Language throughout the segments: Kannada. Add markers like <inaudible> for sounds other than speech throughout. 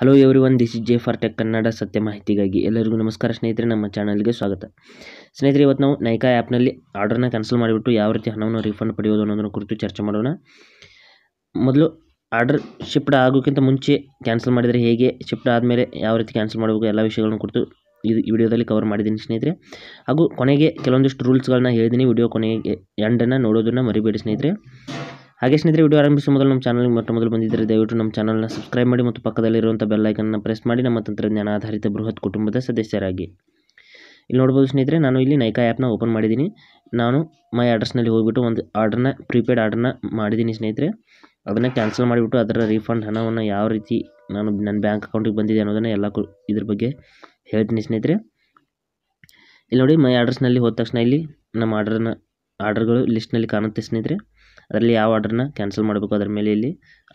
hello everyone this is J for tech Kannada ಸತ್ಯ ಮಾಹಿತಿಗಾಗಿ ಎಲ್ಲರಿಗೂ ನಮಸ್ಕಾರ ಸ್ನೇಹಿತರೆ ನಮ್ಮ ಚಾನಲ್ಗೆ ಸ್ವಾಗತ ಸ್ನೇಹಿತರೆ ಇವತ್ತು ನಾವು ನೈಕಾ ಆ್ಯಪ್ನಲ್ಲಿ ಆರ್ಡರ್ನ ಕ್ಯಾನ್ಸಲ್ ಮಾಡಿಬಿಟ್ಟು ಯಾವ ರೀತಿ ಹಣವನ್ನು ರಿಫಂಡ್ ಪಡೆಯೋದು ಅನ್ನೋದನ್ನು ಕುರಿತು ಚರ್ಚೆ ಮಾಡೋಣ ಮೊದಲು ಆರ್ಡರ್ ಶಿಫ್ಟ್ ಆಗೋಕ್ಕಿಂತ ಮುಂಚೆ ಕ್ಯಾನ್ಸಲ್ ಮಾಡಿದರೆ ಹೇಗೆ ಶಿಫ್ಟ್ ಆದಮೇಲೆ ಯಾವ ರೀತಿ ಕ್ಯಾನ್ಸಲ್ ಮಾಡಬೇಕು ಎಲ್ಲ ವಿಷಯಗಳನ್ನು ಕುರಿತು ಇದು ಈ ವಿಡಿಯೋದಲ್ಲಿ ಕವರ್ ಮಾಡಿದ್ದೀನಿ ಸ್ನೇಹಿತರೆ ಹಾಗೂ ಕೊನೆಗೆ ಕೆಲವೊಂದಿಷ್ಟು ರೂಲ್ಸ್ಗಳನ್ನ ಹೇಳಿದ್ದೀನಿ ವಿಡಿಯೋ ಕೊನೆಗೆ ಎಂಡನ್ನು ನೋಡೋದನ್ನು ಮರಿಬೇಡಿ ಸ್ನೇಹಿತರೆ ಹಾಗೆ ಸ್ನೇಹಿತರೆ ವಿಡಿಯೋ ಆರಂಭಿಸುವ ಮೊದಲು ನಮ್ಮ ಚಾನಲ್ಗೆ ಮೊಟ್ಟ ಮೊದಲು ಬಂದಿದ್ದರೆ ದಯವಿಟ್ಟು ನಮ್ಮ ಚಾನಲ್ನ ಸಬ್ಸ್ಕ್ರೈಬ್ ಮಾಡಿ ಮತ್ತು ಪಕ್ಕದಲ್ಲಿರುವಂಥ ಬೆಲ್ಲೈಕನ್ನ ಪ್ರೆಸ್ ಮಾಡಿ ನಮ್ಮ ತಂತ್ರಜ್ಞಾನ ಆಧಾರಿತ ಬೃಹತ್ ಕುಟುಂಬದ ಸದಸ್ಯರಾಗಿ ಇಲ್ಲಿ ನೋಡ್ಬೋದು ಸ್ನೇಹಿತರೆ ನಾನು ಇಲ್ಲಿ ನೈಕಾ ಆ್ಯಪ್ನ ಓಪನ್ ಮಾಡಿದ್ದೀನಿ ನಾನು ಮೈ ಅಡ್ರೆಸ್ನಲ್ಲಿ ಹೋಗಿಬಿಟ್ಟು ಒಂದು ಆರ್ಡ್ರನ್ನ ಪ್ರೀಪೇಯ್ಡ್ ಆರ್ಡ್ರನ್ನ ಮಾಡಿದ್ದೀನಿ ಸ್ನೇಹಿತರೆ ಅದನ್ನು ಕ್ಯಾನ್ಸಲ್ ಮಾಡಿಬಿಟ್ಟು ಅದರ ರೀಫಂಡ್ ಹಣವನ್ನು ಯಾವ ರೀತಿ ನಾನು ನನ್ನ ಬ್ಯಾಂಕ್ ಅಕೌಂಟಿಗೆ ಬಂದಿದೆ ಅನ್ನೋದನ್ನು ಎಲ್ಲ ಕು ಇದ್ರ ಬಗ್ಗೆ ಹೇಳ್ತೀನಿ ಸ್ನೇಹಿತರೆ ಇಲ್ಲಿ ನೋಡಿ ಮೈ ಅಡ್ರೆಸ್ನಲ್ಲಿ ಹೋದ ತಕ್ಷಣ ಇಲ್ಲಿ ನಮ್ಮ ಆರ್ಡ್ರನ್ನ ಆರ್ಡರ್ಗಳು ಲಿಸ್ಟ್ನಲ್ಲಿ ಕಾಣುತ್ತೆ ಸ್ನೇಹಿತರೆ ಅದರಲ್ಲಿ ಯಾವ ಆರ್ಡ್ರನ್ನ ಕ್ಯಾನ್ಸಲ್ ಮಾಡಬೇಕು ಅದರ ಮೇಲೆ ಇಲ್ಲಿ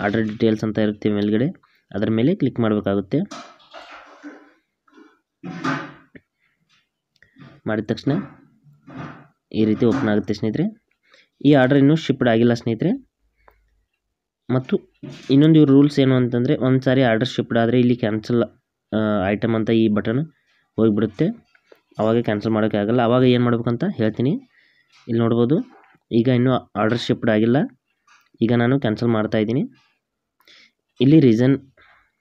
ಆರ್ಡರ್ ಡೀಟೇಲ್ಸ್ ಅಂತ ಇರುತ್ತೆ ಮೇಲ್ಗಡೆ ಅದರ ಮೇಲೆ ಕ್ಲಿಕ್ ಮಾಡಬೇಕಾಗುತ್ತೆ ಮಾಡಿದ ತಕ್ಷಣ ಈ ರೀತಿ ಓಪನ್ ಆಗುತ್ತೆ ಸ್ನೇಹಿತರೆ ಈ ಆರ್ಡರ್ ಇನ್ನೂ ಶಿಫ್ಟ್ ಆಗಿಲ್ಲ ಸ್ನೇಹಿತರೆ ಮತ್ತು ಇನ್ನೊಂದು ಇವ್ರ ರೂಲ್ಸ್ ಏನು ಅಂತಂದರೆ ಒಂದು ಸಾರಿ ಆರ್ಡರ್ ಶಿಫ್ಟ್ ಆದರೆ ಇಲ್ಲಿ ಕ್ಯಾನ್ಸಲ್ ಐಟಮ್ ಅಂತ ಈ ಬಟನ್ ಹೋಗಿಬಿಡುತ್ತೆ ಆವಾಗ ಕ್ಯಾನ್ಸಲ್ ಆಗಲ್ಲ ಆವಾಗ ಏನು ಮಾಡಬೇಕಂತ ಹೇಳ್ತೀನಿ ಇಲ್ಲಿ ನೋಡ್ಬೋದು ಈಗ ಇನ್ನೂ ಆರ್ಡರ್ ಶಿಫ್ಟ್ ಆಗಿಲ್ಲ ಈಗ ನಾನು ಕ್ಯಾನ್ಸಲ್ ಮಾಡ್ತಾ ಇದ್ದೀನಿ ಇಲ್ಲಿ ರೀಸನ್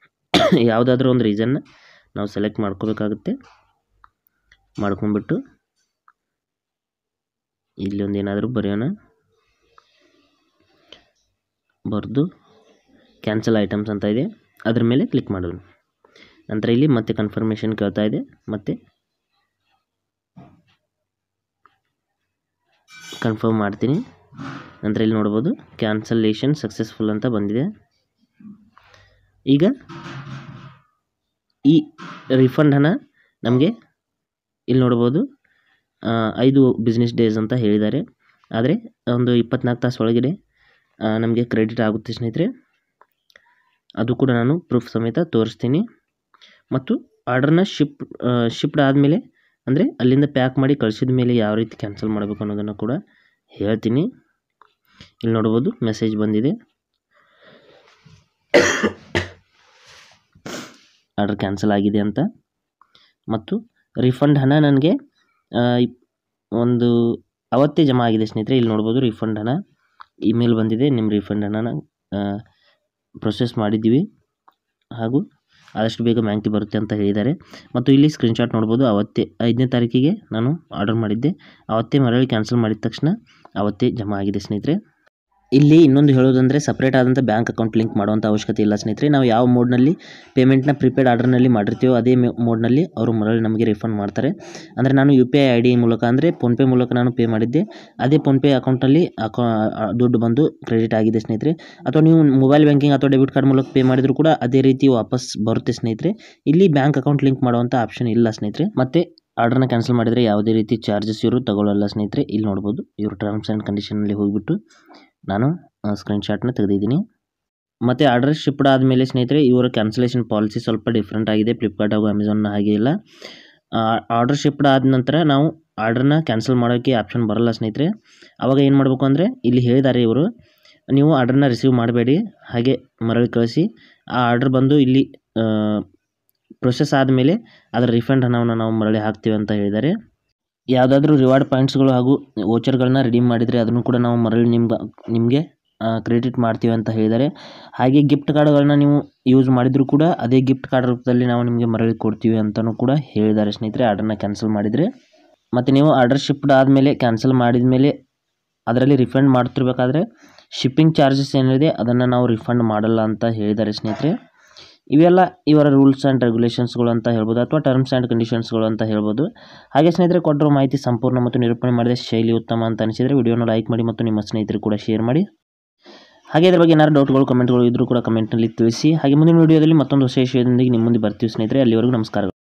<coughs> ಯಾವುದಾದ್ರೂ ಒಂದು ರೀಸನ್ನ ನಾವು ಸೆಲೆಕ್ಟ್ ಮಾಡ್ಕೋಬೇಕಾಗುತ್ತೆ ಮಾಡ್ಕೊಂಬಿಟ್ಟು ಇಲ್ಲಿ ಒಂದು ಏನಾದರೂ ಬರೆಯೋಣ ಬರೆದು ಕ್ಯಾನ್ಸಲ್ ಐಟಮ್ಸ್ ಅಂತ ಇದೆ ಅದ್ರ ಮೇಲೆ ಕ್ಲಿಕ್ ಮಾಡೋಣ ನಂತರ ಇಲ್ಲಿ ಮತ್ತೆ ಕನ್ಫರ್ಮೇಷನ್ ಕೇಳ್ತಾ ಇದೆ ಮತ್ತು ಕನ್ಫರ್ಮ್ ಮಾಡ್ತೀನಿ ನಂತರ ಇಲ್ಲಿ ನೋಡ್ಬೋದು ಕ್ಯಾನ್ಸಲೇಷನ್ ಸಕ್ಸಸ್ಫುಲ್ ಅಂತ ಬಂದಿದೆ ಈಗ ಈ ರಿಫಂಡ್ ಹಣ ನಮಗೆ ಇಲ್ಲಿ ನೋಡ್ಬೋದು ಐದು ಬಿಸ್ನೆಸ್ ಡೇಸ್ ಅಂತ ಹೇಳಿದ್ದಾರೆ ಆದರೆ ಒಂದು ಇಪ್ಪತ್ನಾಲ್ಕು ತಾಸು ಒಳಗಡೆ ನಮಗೆ ಕ್ರೆಡಿಟ್ ಆಗುತ್ತೆ ಸ್ನೇಹಿತರೆ ಅದು ಕೂಡ ನಾನು ಪ್ರೂಫ್ ಸಮೇತ ತೋರಿಸ್ತೀನಿ ಮತ್ತು ಆರ್ಡ್ರನ್ನ ಶಿಪ್ ಶಿಪ್ಡ್ ಆದಮೇಲೆ ಅಂದರೆ ಅಲ್ಲಿಂದ ಪ್ಯಾಕ್ ಮಾಡಿ ಕಳಿಸಿದ ಮೇಲೆ ಯಾವ ರೀತಿ ಕ್ಯಾನ್ಸಲ್ ಮಾಡಬೇಕು ಅನ್ನೋದನ್ನು ಕೂಡ ಹೇಳ್ತೀನಿ ಇಲ್ಲಿ ನೋಡ್ಬೋದು ಮೆಸೇಜ್ ಬಂದಿದೆ ಆರ್ಡರ್ ಕ್ಯಾನ್ಸಲ್ ಆಗಿದೆ ಅಂತ ಮತ್ತು ರಿಫಂಡ್ ಹಣ ನನಗೆ ಒಂದು ಅವತ್ತೇ ಜಮಾ ಆಗಿದೆ ಸ್ನೇಹಿತರೆ ಇಲ್ಲಿ ನೋಡ್ಬೋದು ರಿಫಂಡ್ ಹಣ ಇಮೇಲ್ ಬಂದಿದೆ ನಿಮ್ಮ ರಿಫಂಡ್ ಹಣನ ಪ್ರೊಸೆಸ್ ಮಾಡಿದ್ದೀವಿ ಹಾಗೂ ಆದಷ್ಟು ಬೇಗ ಮ್ಯಾಂಕಿ ಬರುತ್ತೆ ಅಂತ ಹೇಳಿದ್ದಾರೆ ಮತ್ತು ಇಲ್ಲಿ ಸ್ಕ್ರೀನ್ಶಾಟ್ ನೋಡ್ಬೋದು ಅವತ್ತೇ ಐದನೇ ತಾರೀಕಿಗೆ ನಾನು ಆರ್ಡರ್ ಮಾಡಿದ್ದೆ ಅವತ್ತೇ ಮರಳಿ ಕ್ಯಾನ್ಸಲ್ ಮಾಡಿದ ತಕ್ಷಣ ಅವತ್ತೇ ಜಮಾ ಆಗಿದೆ ಸ್ನೇಹಿತರೆ ಇಲ್ಲಿ ಇನ್ನೊಂದು ಹೇಳೋದಂದರೆ ಸಪ್ರೇಟ್ ಆದಂಥ ಬ್ಯಾಂಕ್ ಅಕೌಂಟ್ ಲಿಂಕ್ ಮಾಡುವಂಥ ಅವಶ್ಯಕತೆ ಇಲ್ಲ ಸ್ನೇಹಿತರೆ ನಾವು ಯಾವ ಮೋಡ್ನಲ್ಲಿ ಪೇಮೆಂಟ್ನ ಪ್ರಿಪೇಡ್ ಆರ್ಡರ್ನಲ್ಲಿ ಮಾಡಿರ್ತೀವೋ ಅದೇ ಮೋಡ್ನಲ್ಲಿ ಅವರು ಮರಳಿ ನಮಗೆ ರಿಫಂಡ್ ಮಾಡ್ತಾರೆ ಅಂದರೆ ನಾನು U P I I D ಮೂಲಕ ಅಂದರೆ ಫೋನ್ಪೇ ಮೂಲಕ ನಾನು ಪೇ ಮಾಡಿದ್ದೆ ಅದೇ ಫೋನ್ಪೇ ಅಕೌಂಟ್ನಲ್ಲಿ ಅಕೌ ದುಡ್ಡು ಬಂದು ಕ್ರೆಡಿಟ್ ಆಗಿದೆ ಸ್ನೇಹಿತರೆ ಅಥವಾ ನೀವು ಮೊಬೈಲ್ ಬ್ಯಾಂಕಿಂಗ್ ಅಥವಾ ಡೆಬಿಟ್ ಕಾರ್ಡ್ ಮೂಲಕ ಪೇ ಮಾಡಿದರೂ ಕೂಡ ಅದೇ ರೀತಿ ವಾಪಸ್ ಬರುತ್ತೆ ಸ್ನೇಹಿತರೆ ಇಲ್ಲಿ ಬ್ಯಾಂಕ್ ಅಕೌಂಟ್ ಲಿಂಕ್ ಮಾಡುವಂಥ ಆಪ್ಷನ್ ಇಲ್ಲ ಸ್ನೇಹಿತರೆ ಮತ್ತು ಆರ್ಡರ್ನ ಕ್ಯಾನ್ಸಲ್ ಮಾಡಿದರೆ ಯಾವುದೇ ರೀತಿ ಚಾರ್ಜಸ್ ಇವರು ತಗೊಳ್ಳಲ್ಲ ಸ್ನೇಹಿತರೆ ಇಲ್ಲಿ ನೋಡ್ಬೋದು ಇವರು ಟರ್ಮ್ಸ್ ಆ್ಯಂಡ್ ಕಂಡೀಷನಲ್ಲಿ ಹೋಗಿಬಿಟ್ಟು ನಾನು ಸ್ಕ್ರೀನ್ಶಾಟ್ನ ತೆಗೆದಿದ್ದೀನಿ ಮತ್ತು ಆರ್ಡರ್ ಶಿಫ್ಟ್ ಆದಮೇಲೆ ಸ್ನೇಹಿತರೆ ಇವರ ಕ್ಯಾನ್ಸಲೇಷನ್ ಪಾಲಿಸಿ ಸ್ವಲ್ಪ ಡಿಫ್ರೆಂಟ್ ಆಗಿದೆ ಫ್ಲಿಪ್ಕಾರ್ಟ್ ಹಾಗೂ ಅಮೆಝಾನ್ನ ಹಾಗೆ ಇಲ್ಲ ಆರ್ಡರ್ ಶಿಫ್ಟ್ ಆದ ನಂತರ ನಾವು ಆರ್ಡ್ರನ್ನ ಕ್ಯಾನ್ಸಲ್ ಮಾಡೋಕ್ಕೆ ಆಪ್ಷನ್ ಬರಲ್ಲ ಸ್ನೇಹಿತರೆ ಆವಾಗ ಏನು ಮಾಡಬೇಕು ಅಂದರೆ ಇಲ್ಲಿ ಹೇಳಿದ್ದಾರೆ ಇವರು ನೀವು ಆರ್ಡ್ರನ್ನ ರಿಸೀವ್ ಮಾಡಬೇಡಿ ಹಾಗೆ ಮರಳಿ ಕಳಿಸಿ ಆ ಆರ್ಡರ್ ಬಂದು ಇಲ್ಲಿ ಪ್ರೊಸೆಸ್ ಆದಮೇಲೆ ಅದರ ರಿಫಂಡ್ ಹಣವನ್ನು ನಾವು ಮರಳಿ ಹಾಕ್ತೀವಿ ಅಂತ ಹೇಳಿದ್ದಾರೆ ಯಾವುದಾದ್ರೂ ರಿವಾರ್ಡ್ ಪಾಯಿಂಟ್ಸ್ಗಳು ಹಾಗೂ ವೋಚರ್ಗಳನ್ನ ರೆಡಿ ಮಾಡಿದರೆ ಅದನ್ನು ಕೂಡ ನಾವು ಮರಳಿ ನಿಮ್ಗೆ ನಿಮಗೆ ಕ್ರೆಡಿಟ್ ಮಾಡ್ತೀವಿ ಅಂತ ಹೇಳಿದ್ದಾರೆ ಹಾಗೆ ಗಿಫ್ಟ್ ಕಾರ್ಡ್ಗಳನ್ನ ನೀವು ಯೂಸ್ ಮಾಡಿದರೂ ಕೂಡ ಅದೇ ಗಿಫ್ಟ್ ಕಾರ್ಡ್ ರೂಪದಲ್ಲಿ ನಾವು ನಿಮಗೆ ಮರಳಿ ಕೊಡ್ತೀವಿ ಅಂತಲೂ ಕೂಡ ಹೇಳಿದ್ದಾರೆ ಸ್ನೇಹಿತರೆ ಆರ್ಡರ್ನ ಕ್ಯಾನ್ಸಲ್ ಮಾಡಿದರೆ ಮತ್ತು ನೀವು ಆರ್ಡರ್ ಶಿಫ್ಟ್ ಆದಮೇಲೆ ಕ್ಯಾನ್ಸಲ್ ಮಾಡಿದ ಮೇಲೆ ಅದರಲ್ಲಿ ರಿಫಂಡ್ ಮಾಡ್ತಿರ್ಬೇಕಾದ್ರೆ ಶಿಪ್ಪಿಂಗ್ ಚಾರ್ಜಸ್ ಏನಿದೆ ಅದನ್ನು ನಾವು ರಿಫಂಡ್ ಮಾಡಲ್ಲ ಅಂತ ಹೇಳಿದ್ದಾರೆ ಸ್ನೇಹಿತರೆ ಇವೆಲ್ಲ ಇವರ ರೂಲ್ಸ್ ಆ್ಯಂಡ್ ರೆಗ್ಯುಲೇಷನ್ಸ್ಗಳು ಅಂತ ಹೇಳ್ಬೋದು ಅಥವಾ ಟರ್ಮ್ಸ್ ಆ್ಯಂಡ್ ಕಂಡೀಷನ್ಸ್ಗಳು ಅಂತ ಹೇಳ್ಬೋದು ಹಾಗೆ ಸ್ನೇಹಿತರೆ ಕೊಟ್ಟಿರೋ ಮಾಹಿತಿ ಸಂಪೂರ್ಣ ಮತ್ತು ನಿರೂಪಣೆ ಮಾಡಿದ ಶೈಲಿ ಉತ್ತಮ ಅಂತ ಅನಿಸಿದರೆ ವಿಡಿಯೋನ ಲೈಕ್ ಮಾಡಿ ಮತ್ತು ನಿಮ್ಮ ಸ್ನೇಹಿತರು ಕೂಡ ಶೇರ್ ಮಾಡಿ ಹಾಗೆ ಇದರ ಬಗ್ಗೆ ಏನಾದರೂ ಡೌಟ್ಗಳು ಕಮೆಂಟ್ಗಳು ಇದ್ದರೂ ಕೂಡ ಕಮೆಂಟ್ನಲ್ಲಿ ತಿಳಿಸಿ ಹಾಗೆ ಮುಂದಿನ ವೀಡಿಯೋದಲ್ಲಿ ಮತ್ತೊಂದು ವಿಶೇಷದೊಂದಿಗೆ ನಿಮ್ಮ ಮುಂದೆ ಬರ್ತೀವಿ ಸ್ನೇಹಿತರೆ ಅಲ್ಲಿವರೆಗೂ ನಮಸ್ಕಾರಗಳು